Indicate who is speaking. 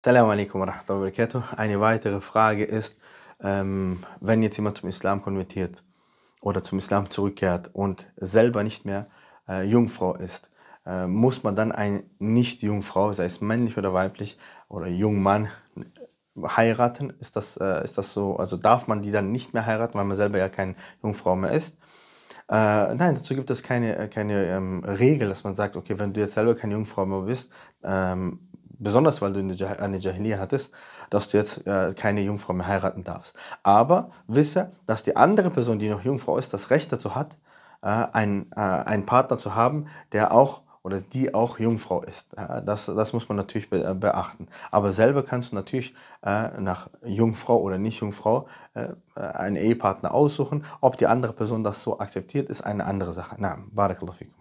Speaker 1: Assalamu alaikum wa rahmatullahi wa barakatuh. Eine weitere Frage ist, ähm, wenn jetzt jemand zum Islam konvertiert oder zum Islam zurückkehrt und selber nicht mehr äh, Jungfrau ist, äh, muss man dann eine Nicht-Jungfrau, sei es männlich oder weiblich oder Jungmann, äh, heiraten? Ist das, äh, ist das so? Also darf man die dann nicht mehr heiraten, weil man selber ja keine Jungfrau mehr ist? Äh, nein, dazu gibt es keine, äh, keine ähm, Regel, dass man sagt, okay, wenn du jetzt selber keine Jungfrau mehr bist, ähm, besonders weil du eine Jahiliya hattest, dass du jetzt äh, keine Jungfrau mehr heiraten darfst. Aber wisse, dass die andere Person, die noch Jungfrau ist, das Recht dazu hat, äh, einen, äh, einen Partner zu haben, der auch oder die auch Jungfrau ist. Äh, das, das muss man natürlich be äh, beachten. Aber selber kannst du natürlich äh, nach Jungfrau oder nicht Jungfrau äh, einen Ehepartner aussuchen. Ob die andere Person das so akzeptiert, ist eine andere Sache. Na, Barakallahu